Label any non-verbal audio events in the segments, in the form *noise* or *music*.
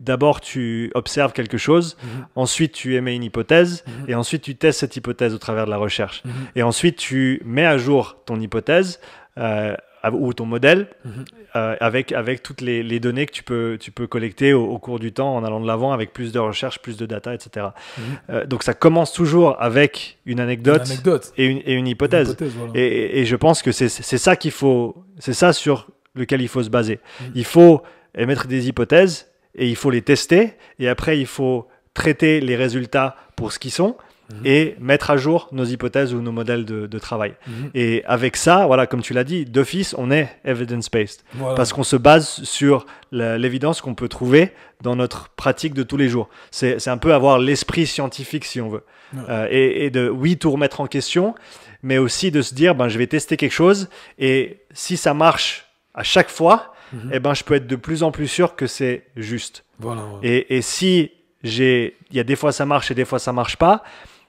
d'abord tu observes quelque chose, mhm. ensuite tu émets une hypothèse, mhm. et ensuite tu testes cette hypothèse au travers de la recherche. Mhm. Et ensuite tu mets à jour ton hypothèse euh, ou ton modèle euh, avec, avec toutes les, données que tu peux, tu peux collecter au, cours du temps en allant de l'avant avec plus de recherche plus de data, etc. Euh, donc ça commence toujours avec une anecdote, Et, une, hypothèse. et, je pense que c'est ça qu'il faut, c'est ça sur lequel il faut se baser. Il faut émettre des hypothèses et il faut les tester, et après il faut traiter les résultats pour ce qu'ils sont mhm. et mettre à jour nos hypothèses ou nos modèles de, travail. Mhm. Et avec ça, voilà, comme tu l'as dit, d'office, on est evidence-based. Parce qu'on se base sur l'évidence qu'on peut trouver dans notre pratique de tous les jours. C'est un peu avoir l'esprit scientifique, si on veut. Euh, et, de, oui, tout remettre en question, mais aussi de se dire, ben, je vais tester quelque chose, et si ça marche à chaque fois, eh ben, je peux être de plus en plus sûr que c'est juste. Voilà, et, et, si il y a des fois ça marche et des fois ça marche pas,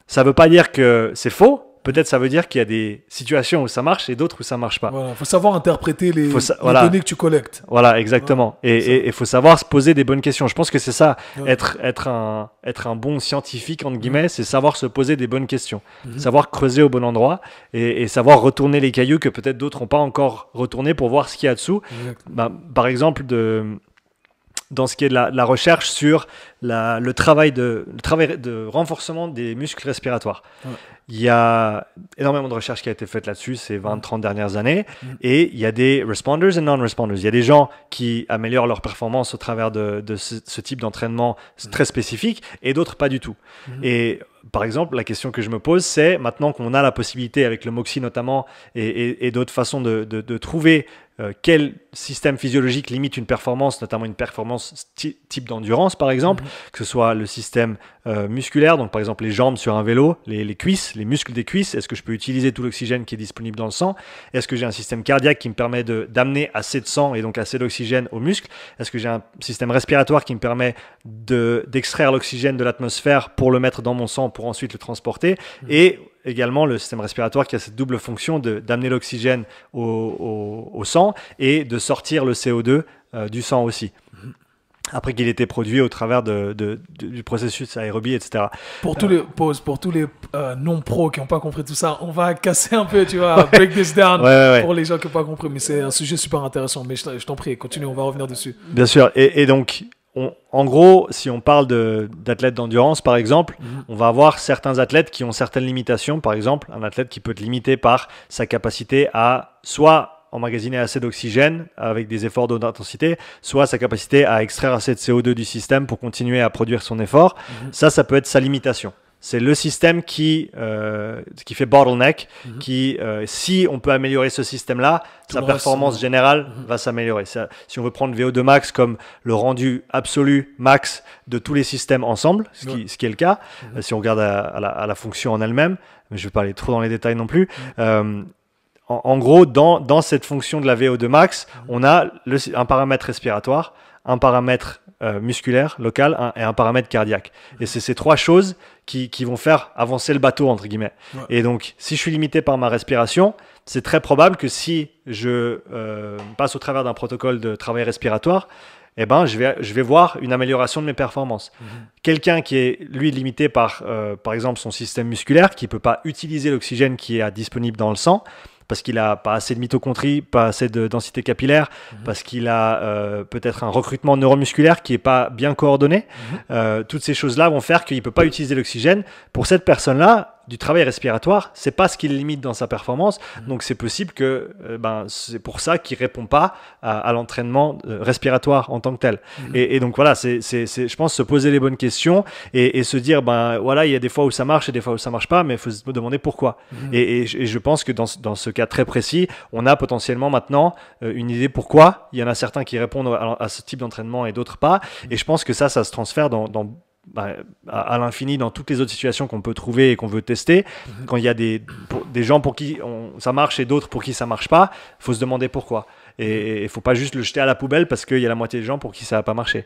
ça veut pas dire que c'est faux, peut-être ça veut dire qu'il y a des situations où ça marche et d'autres où ça marche pas. Il faut savoir interpréter les, données que tu collectes. Voilà, exactement. et il faut savoir se poser des bonnes questions. Je pense que c'est ça, être, un, bon scientifique, entre guillemets, c'est savoir se poser des bonnes questions, mhm. savoir creuser au bon endroit et, savoir retourner les cailloux que peut-être d'autres n'ont pas encore retourné pour voir ce qu'il y a dessous. Bah, par exemple, de dans ce qui est de la, recherche sur le, travail de, travail de renforcement des muscles respiratoires. Il y a énormément de recherches qui a été faites là-dessus ces 20-30 dernières années. Mm. Et il y a des responders et non-responders. Il y a des gens qui améliorent leur performance au travers de, ce, type d'entraînement mm. très spécifique et d'autres pas du tout. Mm. Et par exemple, la question que je me pose, c'est maintenant qu'on a la possibilité avec le MOXI notamment et, d'autres façons de, trouver euh, quel système physiologique limite une performance, notamment une performance type d'endurance par exemple, mhm. que ce soit le système euh, musculaire donc par exemple les jambes sur un vélo, les, cuisses, les muscles des cuisses, est-ce que je peux utiliser tout l'oxygène qui est disponible dans le sang Est-ce que j'ai un système cardiaque qui me permet d'amener assez de sang et donc assez d'oxygène aux muscles Est-ce que j'ai un système respiratoire qui me permet d'extraire l'oxygène de l'atmosphère pour le mettre dans mon sang pour ensuite le transporter hmm. Et également le système respiratoire qui a cette double fonction d'amener l'oxygène au, sang et de sortir le CO2 euh, du sang aussi après qu'il était produit au travers de, du processus aérobie, etc. Pour tous les euh, pauses, pour tous les euh, non-pros qui n'ont pas compris tout ça, on va casser un peu, tu vois, *laughs* break this down pour les gens qui n'ont pas compris. Mais c'est un sujet super intéressant. Mais je, t'en prie, continue, on va revenir dessus. Bien sûr. Et, donc, en gros, si on parle d'athlètes d'endurance, par exemple, mhm. on va avoir certains athlètes qui ont certaines limitations. Par exemple, un athlète qui peut être limité par sa capacité à soit emmagasiner assez d'oxygène avec des efforts d'eau d'intensité, soit sa capacité à extraire assez de CO2 du système pour continuer à produire son effort. Mhm. Ça, ça peut être sa limitation. C'est le système qui, euh, qui fait bottleneck, mhm. qui, euh, si on peut améliorer ce système-là, sa performance générale mhm. va s'améliorer. Si on veut prendre VO2 max comme le rendu absolu max de tous les systèmes ensemble, ce, qui, est le cas, euh, si on regarde à, la, fonction en elle-même, mais je vais pas aller trop dans les détails non plus, en, gros, dans, cette fonction de la VO2 max, on a un paramètre respiratoire, un paramètre euh, musculaire local et un paramètre cardiaque. Et c'est ces trois choses qui, vont faire avancer le bateau, entre guillemets. Et donc, si je suis limité par ma respiration, c'est très probable que si je euh, passe au travers d'un protocole de travail respiratoire, eh ben, je, vais, je vais voir une amélioration de mes performances. Mhm. Quelqu'un qui est, lui, limité par, euh, par exemple, son système musculaire, qui ne peut pas utiliser l'oxygène qui est disponible dans le sang, parce qu'il a pas assez de mitochondries, pas assez de densité capillaire, mhm. parce qu'il a euh, peut-être un recrutement neuromusculaire qui est pas bien coordonné. Mhm. Euh, toutes ces choses-là vont faire qu'il peut pas utiliser l'oxygène. Pour cette personne-là, du travail respiratoire, c'est pas ce qui limite dans sa performance. Mm. Donc c'est possible que euh, ben, c'est pour ça qu'il répond pas à, l'entraînement euh, respiratoire en tant que tel. Mm. Et, donc voilà, c'est, je pense, se poser les bonnes questions et, se dire, ben voilà, il y a des fois où ça marche et des fois où ça marche pas, mais il faut se demander pourquoi. Mm. Et, je pense que dans, dans, ce cas très précis, on a potentiellement maintenant euh, une idée pourquoi. Il y en a certains qui répondent à, ce type d'entraînement et d'autres pas. Et je pense que ça, ça se transfère dans, dans bah, à, l'infini dans toutes les autres situations qu'on peut trouver et qu'on veut tester. Mhm. Quand il y a des, gens pour qui ça marche et d'autres pour qui ça marche pas, faut se demander pourquoi. Et il mhm. faut pas juste le jeter à la poubelle parce qu'il y a la moitié des gens pour qui ça n'a pas marché.